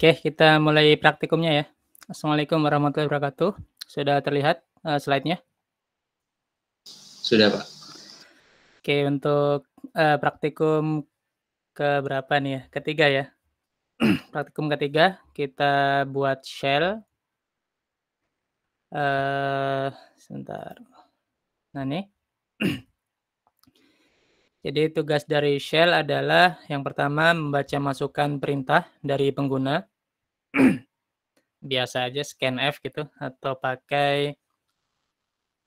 Oke, kita mulai praktikumnya ya. Assalamualaikum warahmatullahi wabarakatuh. Sudah terlihat uh, slide-nya? Sudah, Pak. Oke, untuk uh, praktikum keberapa nih ya? Ketiga ya. praktikum ketiga, kita buat shell. Uh, sebentar. Nah, nih. Jadi tugas dari shell adalah yang pertama membaca masukan perintah dari pengguna. biasa aja scan f gitu atau pakai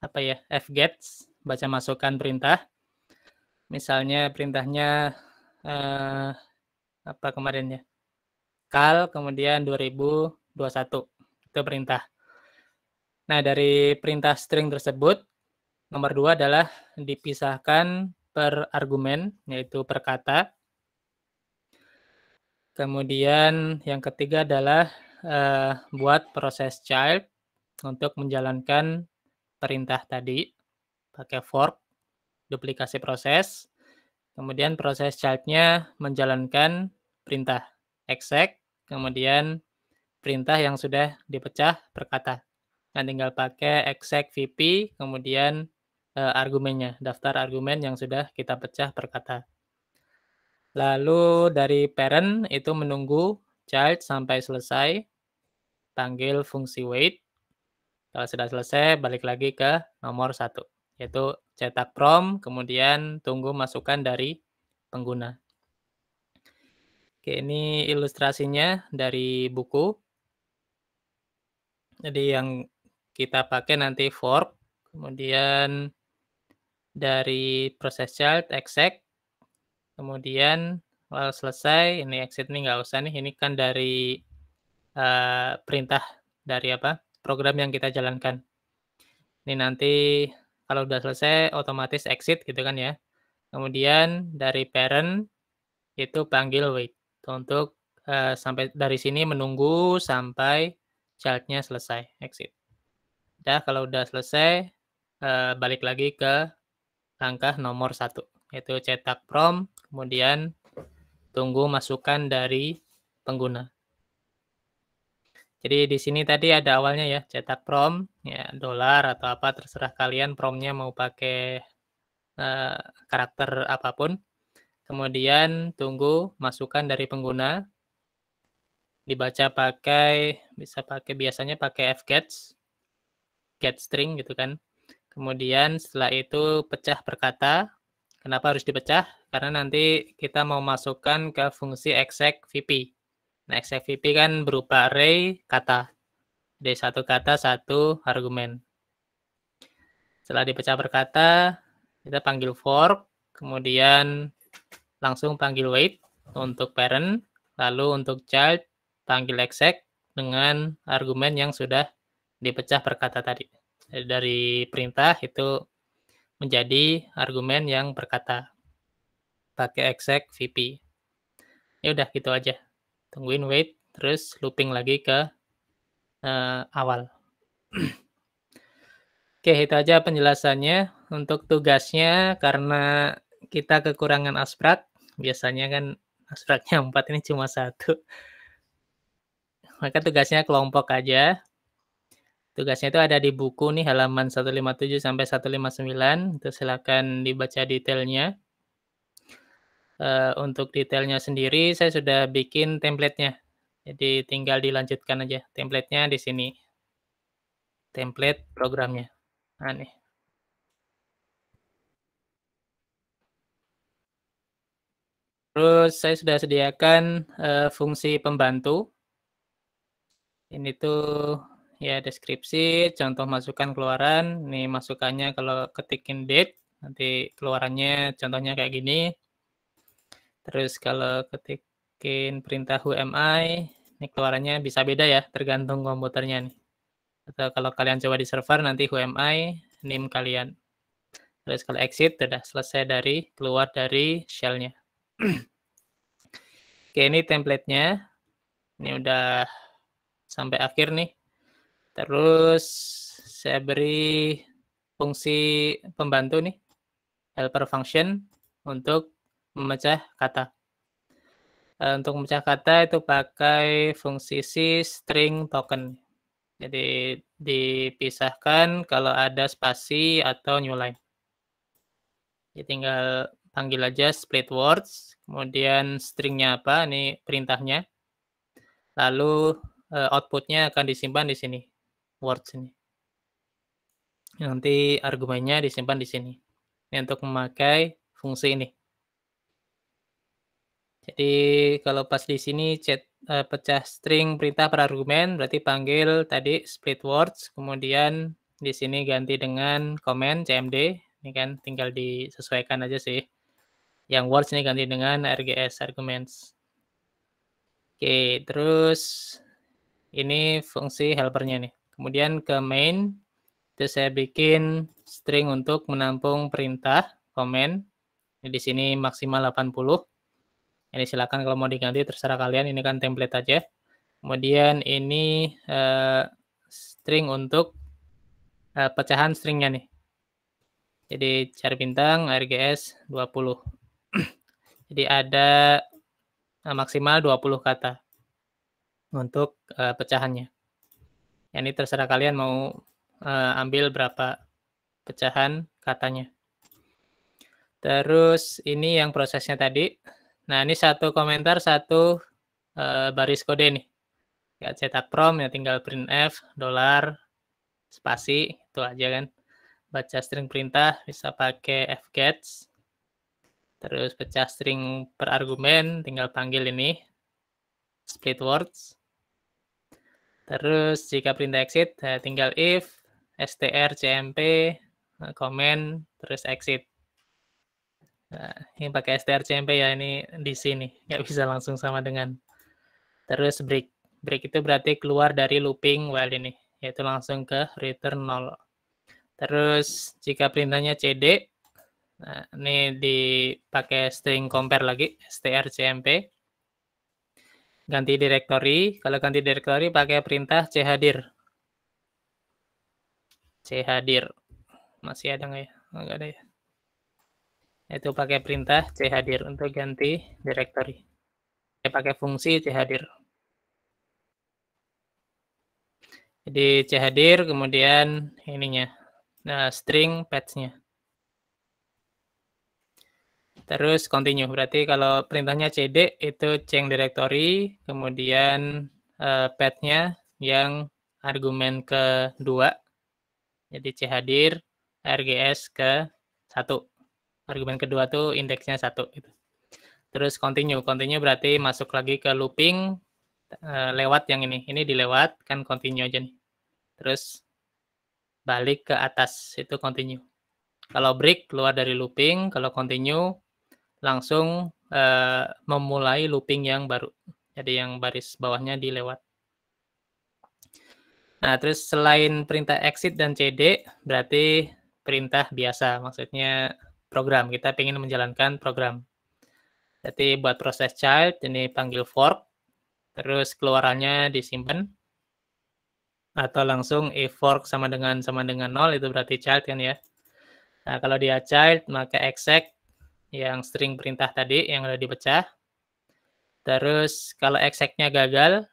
apa ya F gets baca masukan perintah misalnya perintahnya eh, apa kemarin ya kal kemudian 2021 itu perintah nah dari perintah string tersebut nomor dua adalah dipisahkan per argumen yaitu per kata Kemudian yang ketiga adalah uh, buat proses child untuk menjalankan perintah tadi pakai fork duplikasi proses. Kemudian proses childnya menjalankan perintah exec, kemudian perintah yang sudah dipecah perkata, Dan tinggal pakai exec VP, kemudian uh, argumennya, daftar argumen yang sudah kita pecah perkata. Lalu dari parent itu menunggu child sampai selesai panggil fungsi wait. Kalau sudah selesai, balik lagi ke nomor satu, yaitu cetak prom, kemudian tunggu masukan dari pengguna. Oke, ini ilustrasinya dari buku. Jadi yang kita pakai nanti fork, kemudian dari proses child exec, kemudian kalau selesai ini exit nih nggak usah nih ini kan dari uh, perintah dari apa program yang kita jalankan ini nanti kalau udah selesai otomatis exit gitu kan ya kemudian dari parent itu panggil wait untuk uh, sampai dari sini menunggu sampai childnya selesai exit dah kalau udah selesai eh, balik lagi ke langkah nomor satu yaitu cetak prom kemudian tunggu masukan dari pengguna. Jadi di sini tadi ada awalnya ya cetak prom ya dolar atau apa terserah kalian promnya mau pakai uh, karakter apapun. Kemudian tunggu masukan dari pengguna. Dibaca pakai bisa pakai biasanya pakai fgets get string gitu kan. Kemudian setelah itu pecah perkata. Kenapa harus dipecah? Karena nanti kita mau masukkan ke fungsi exec VP. Nah, exec VP kan berupa array kata. Jadi satu kata, satu argumen. Setelah dipecah per kita panggil fork, kemudian langsung panggil wait untuk parent, lalu untuk child panggil exec dengan argumen yang sudah dipecah per tadi. Dari perintah itu menjadi argumen yang berkata pakai exec VP. Ya udah gitu aja. Tungguin wait terus looping lagi ke uh, awal. Oke, itu aja penjelasannya untuk tugasnya karena kita kekurangan asprak. Biasanya kan aspraknya empat ini cuma satu. Maka tugasnya kelompok aja. Tugasnya itu ada di buku nih halaman 157 sampai 159. Itu silakan dibaca detailnya. Uh, untuk detailnya sendiri saya sudah bikin templatenya. Jadi tinggal dilanjutkan aja templatenya di sini. Template programnya. Aneh. Terus saya sudah sediakan uh, fungsi pembantu. Ini tuh ya deskripsi, contoh masukan keluaran. Nih masukannya kalau ketikin date, nanti keluarannya contohnya kayak gini. Terus kalau ketikin perintah UMI, am ini keluarannya bisa beda ya, tergantung komputernya nih. Atau kalau kalian coba di server nanti UMI am name kalian. Terus kalau exit, sudah selesai dari, keluar dari shellnya. Oke, ini templatenya, Ini udah sampai akhir nih. Terus saya beri fungsi pembantu nih, helper function untuk memecah kata. Eh, untuk memecah kata itu pakai fungsi si string token. Jadi dipisahkan kalau ada spasi atau new line. Jadi tinggal panggil aja split words, kemudian stringnya apa, ini perintahnya. Lalu eh, outputnya akan disimpan di sini words ini. Nanti argumennya disimpan di sini. Ini untuk memakai fungsi ini. Jadi kalau pas di sini chat uh, pecah string perintah per argumen berarti panggil tadi split words kemudian di sini ganti dengan comment cmd ini kan tinggal disesuaikan aja sih. Yang words ini ganti dengan rgs arguments. Oke, terus ini fungsi helpernya nih. Kemudian ke main, itu saya bikin string untuk menampung perintah, komen. Di sini maksimal 80. Ini silakan kalau mau diganti terserah kalian, ini kan template aja. Kemudian ini uh, string untuk uh, pecahan stringnya nih. Jadi cari bintang RGS 20. Jadi ada uh, maksimal 20 kata untuk uh, pecahannya. Ya, ini terserah kalian mau uh, ambil berapa pecahan katanya. Terus ini yang prosesnya tadi. Nah ini satu komentar, satu uh, baris kode nih. Ya, cetak prom, ya tinggal print F, dolar, spasi, itu aja kan. Baca string perintah, bisa pakai gets Terus pecah string per argumen, tinggal panggil ini, split words. Terus jika perintah exit, ya tinggal if, str, cmp, comment, eh, terus exit. Nah, ini pakai str cmp ya ini di sini, nggak bisa langsung sama dengan. Terus break. Break itu berarti keluar dari looping while ini, yaitu langsung ke return 0. Terus jika perintahnya cd, nah, ini dipakai string compare lagi, str cmp ganti directory Kalau ganti directory pakai perintah chadir. chadir. Masih ada nggak ya? Oh, nggak ada ya. Itu pakai perintah chadir untuk ganti directory Saya pakai fungsi chadir. Jadi chadir kemudian ininya. Nah, string patch-nya. Terus continue, berarti kalau perintahnya cd itu change directory, kemudian uh, path-nya yang argumen kedua, jadi c hadir, rgs ke satu. Argumen kedua itu indeksnya satu. Gitu. Terus continue, continue berarti masuk lagi ke looping uh, lewat yang ini, ini dilewat kan continue aja nih. Terus balik ke atas itu continue. Kalau break keluar dari looping, kalau continue langsung uh, memulai looping yang baru. Jadi yang baris bawahnya dilewat. Nah, terus selain perintah exit dan CD, berarti perintah biasa, maksudnya program. Kita ingin menjalankan program. Jadi buat proses child, ini panggil fork, terus keluarannya disimpan, atau langsung if fork sama dengan sama dengan 0 itu berarti child kan ya. Nah, kalau dia child maka exec yang string perintah tadi yang udah dipecah. Terus kalau execnya gagal,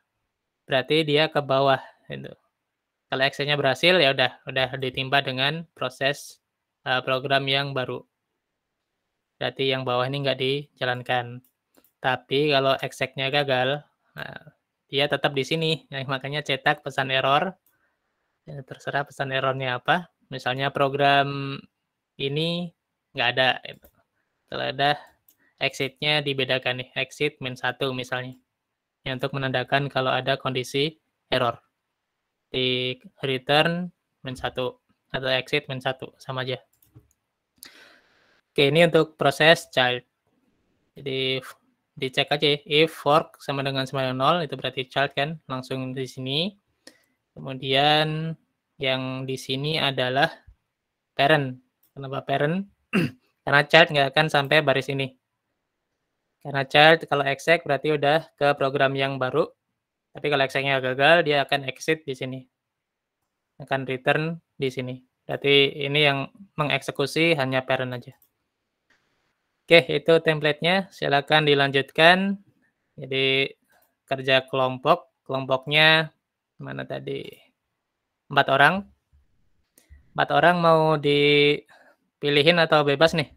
berarti dia ke bawah gitu. Kalau execnya berhasil ya udah udah ditimpa dengan proses uh, program yang baru. Berarti yang bawah ini nggak dijalankan. Tapi kalau execnya gagal, nah, dia tetap di sini. Nah, makanya cetak pesan error. Ya, terserah pesan errornya apa. Misalnya program ini nggak ada. Gitu kalau ada exitnya dibedakan nih, exit min satu misalnya. Ini ya, untuk menandakan kalau ada kondisi error. Di return min satu atau exit min satu sama aja. Oke, ini untuk proses child. Jadi dicek aja ya, if fork sama dengan sama dengan itu berarti child kan, langsung di sini. Kemudian yang di sini adalah parent. Kenapa parent? Karena child nggak akan sampai baris ini. Karena child kalau exec berarti udah ke program yang baru. Tapi kalau execnya gagal, dia akan exit di sini. Akan return di sini. Berarti ini yang mengeksekusi hanya parent aja. Oke, itu templatenya. nya Silakan dilanjutkan. Jadi kerja kelompok. Kelompoknya mana tadi? Empat orang. Empat orang mau di Pilihin atau bebas nih?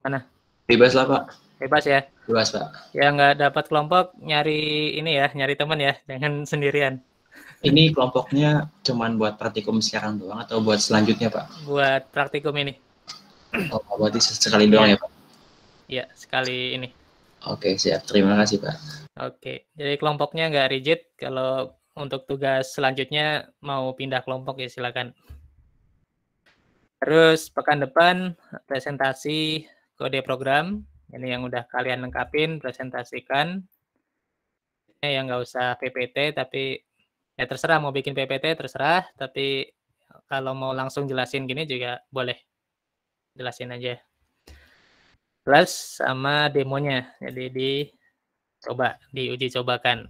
Mana? Bebas lah Pak. Bebas ya? Bebas Pak. Ya nggak dapat kelompok nyari ini ya, nyari teman ya, jangan sendirian. Ini kelompoknya cuman buat praktikum sekarang doang atau buat selanjutnya Pak? Buat praktikum ini. Oh, berarti sekali doang ya, ya Pak? Iya, sekali ini. Oke, siap. Terima kasih, Pak. Oke, jadi kelompoknya nggak rigid. Kalau untuk tugas selanjutnya mau pindah kelompok ya silakan. Terus pekan depan presentasi kode program. Ini yang udah kalian lengkapin, presentasikan. Ini yang nggak usah PPT, tapi ya terserah mau bikin PPT, terserah. Tapi kalau mau langsung jelasin gini juga boleh. Jelasin aja. Plus sama demonya. Jadi dicoba, diuji cobakan.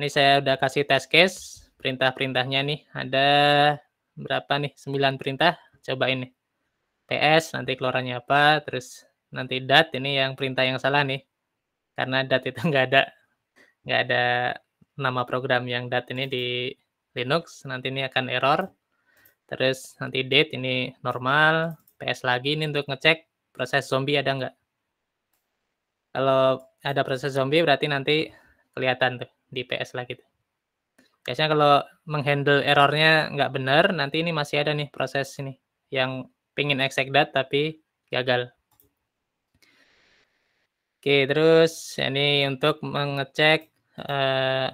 Ini saya udah kasih test case, perintah-perintahnya nih. Ada berapa nih? 9 perintah cobain nih. PS nanti keluarannya apa, terus nanti dat ini yang perintah yang salah nih. Karena dat itu nggak ada nggak ada nama program yang dat ini di Linux, nanti ini akan error. Terus nanti date ini normal, PS lagi ini untuk ngecek proses zombie ada nggak. Kalau ada proses zombie berarti nanti kelihatan tuh di PS lagi tuh. Biasanya kalau menghandle errornya nggak benar, nanti ini masih ada nih proses ini yang pengen exact tapi gagal. Oke, terus ini untuk mengecek uh,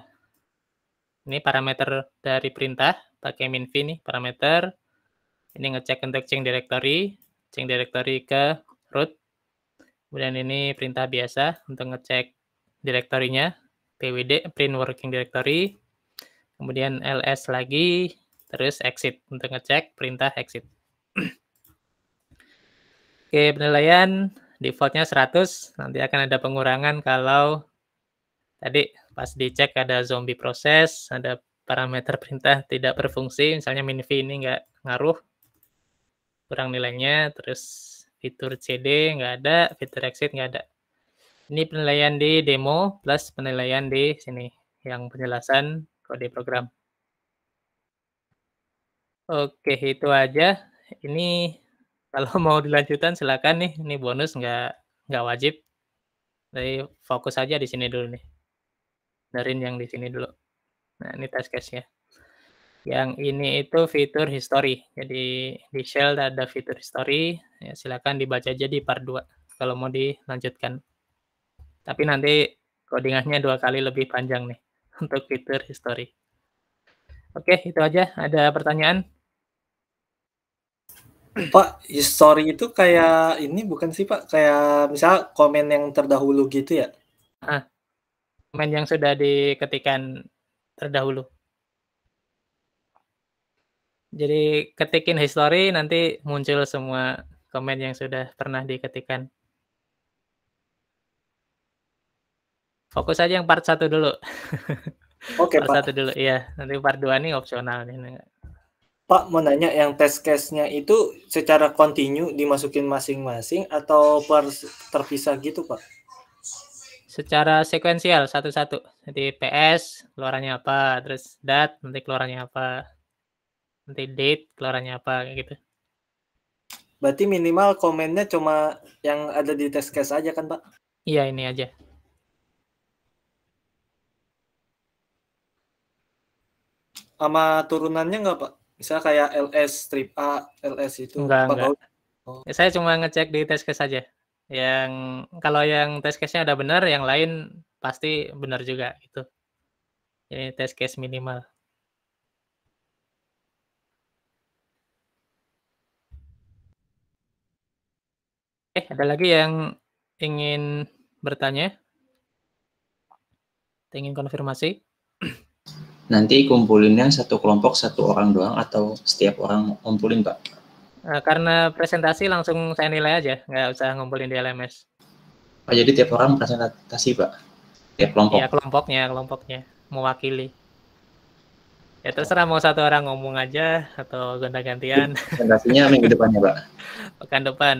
ini parameter dari perintah pakai minv nih parameter. Ini ngecek untuk change directory, change directory ke root. Kemudian ini perintah biasa untuk ngecek direktorinya, pwd print working directory. Kemudian ls lagi, terus exit untuk ngecek perintah exit. Oke, penilaian defaultnya 100, nanti akan ada pengurangan kalau tadi pas dicek ada zombie proses, ada parameter perintah tidak berfungsi, misalnya minv ini nggak ngaruh, kurang nilainya, terus fitur CD nggak ada, fitur exit nggak ada. Ini penilaian di demo plus penilaian di sini, yang penjelasan kode program. Oke, itu aja ini kalau mau dilanjutkan silakan nih. Ini bonus nggak nggak wajib. Jadi fokus aja di sini dulu nih. Darin yang di sini dulu. Nah ini test case ya. Yang ini itu fitur history. Jadi di Shell ada fitur history. Ya, silakan dibaca aja di part 2 kalau mau dilanjutkan. Tapi nanti codingannya dua kali lebih panjang nih untuk fitur history. Oke, itu aja. Ada pertanyaan? Pak, story itu kayak ini bukan sih Pak? Kayak misal komen yang terdahulu gitu ya? Ah, komen yang sudah diketikan terdahulu. Jadi ketikin history nanti muncul semua komen yang sudah pernah diketikan. Fokus aja yang part satu dulu. Oke, okay, part satu dulu, iya. Nanti part dua nih opsional nih. Pak mau nanya yang test case-nya itu secara kontinu dimasukin masing-masing atau per terpisah gitu Pak? Secara sekuensial satu-satu. Jadi PS keluarannya apa, terus dat nanti keluarannya apa, nanti date keluarannya apa kayak gitu. Berarti minimal komennya cuma yang ada di test case aja kan Pak? Iya ini aja. Sama turunannya nggak Pak? Misalnya kayak LS strip A, LS itu. Enggak, enggak. Oh. Ya, saya cuma ngecek di test case aja. Yang kalau yang test case-nya udah benar, yang lain pasti benar juga itu Ini test case minimal. Eh, ada lagi yang ingin bertanya? Ingin konfirmasi? nanti kumpulinnya satu kelompok satu orang doang atau setiap orang ngumpulin pak? Nah, karena presentasi langsung saya nilai aja, nggak usah ngumpulin di LMS. Oh, jadi tiap orang presentasi pak? Tiap kelompok? Iya kelompoknya, kelompoknya mewakili. Ya terserah mau satu orang ngomong aja atau gonta-gantian. Presentasinya minggu depannya Pak? Pekan depan.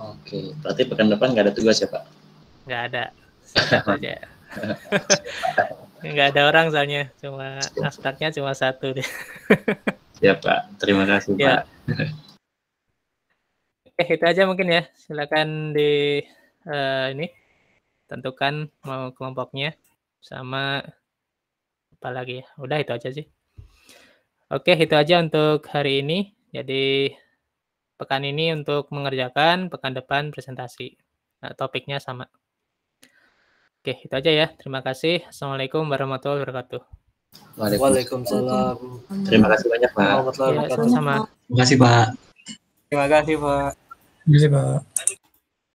Oke, berarti pekan depan nggak ada tugas ya, Pak? Nggak ada. aja. Enggak ada orang soalnya, cuma aspeknya cuma satu deh. ya Pak, terima kasih ya. Pak. Oke, itu aja mungkin ya. Silakan di uh, ini tentukan mau kelompoknya sama apa lagi ya. Udah itu aja sih. Oke, itu aja untuk hari ini. Jadi pekan ini untuk mengerjakan, pekan depan presentasi. Nah, topiknya sama. Oke, itu aja ya. Terima kasih. Assalamualaikum warahmatullahi wabarakatuh. Waalaikumsalam. Terima kasih banyak, Pak. Ya, sama. Terima kasih, Pak. Terima kasih, Pak. Terima kasih, Pak.